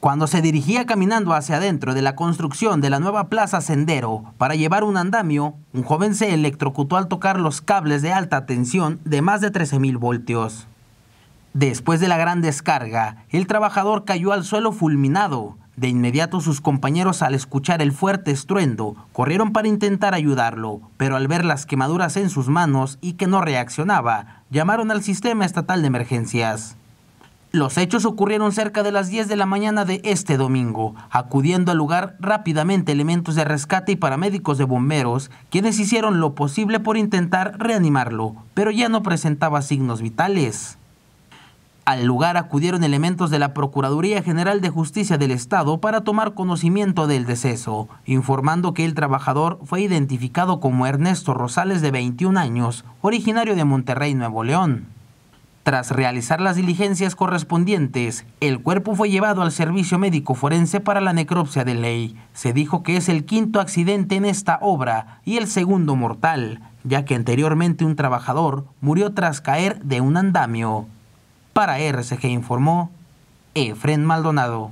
Cuando se dirigía caminando hacia adentro de la construcción de la nueva plaza Sendero para llevar un andamio, un joven se electrocutó al tocar los cables de alta tensión de más de 13.000 voltios. Después de la gran descarga, el trabajador cayó al suelo fulminado. De inmediato sus compañeros al escuchar el fuerte estruendo corrieron para intentar ayudarlo, pero al ver las quemaduras en sus manos y que no reaccionaba, llamaron al sistema estatal de emergencias. Los hechos ocurrieron cerca de las 10 de la mañana de este domingo, acudiendo al lugar rápidamente elementos de rescate y paramédicos de bomberos, quienes hicieron lo posible por intentar reanimarlo, pero ya no presentaba signos vitales. Al lugar acudieron elementos de la Procuraduría General de Justicia del Estado para tomar conocimiento del deceso, informando que el trabajador fue identificado como Ernesto Rosales de 21 años, originario de Monterrey, Nuevo León. Tras realizar las diligencias correspondientes, el cuerpo fue llevado al servicio médico forense para la necropsia de ley. Se dijo que es el quinto accidente en esta obra y el segundo mortal, ya que anteriormente un trabajador murió tras caer de un andamio. Para RCG informó Efren Maldonado.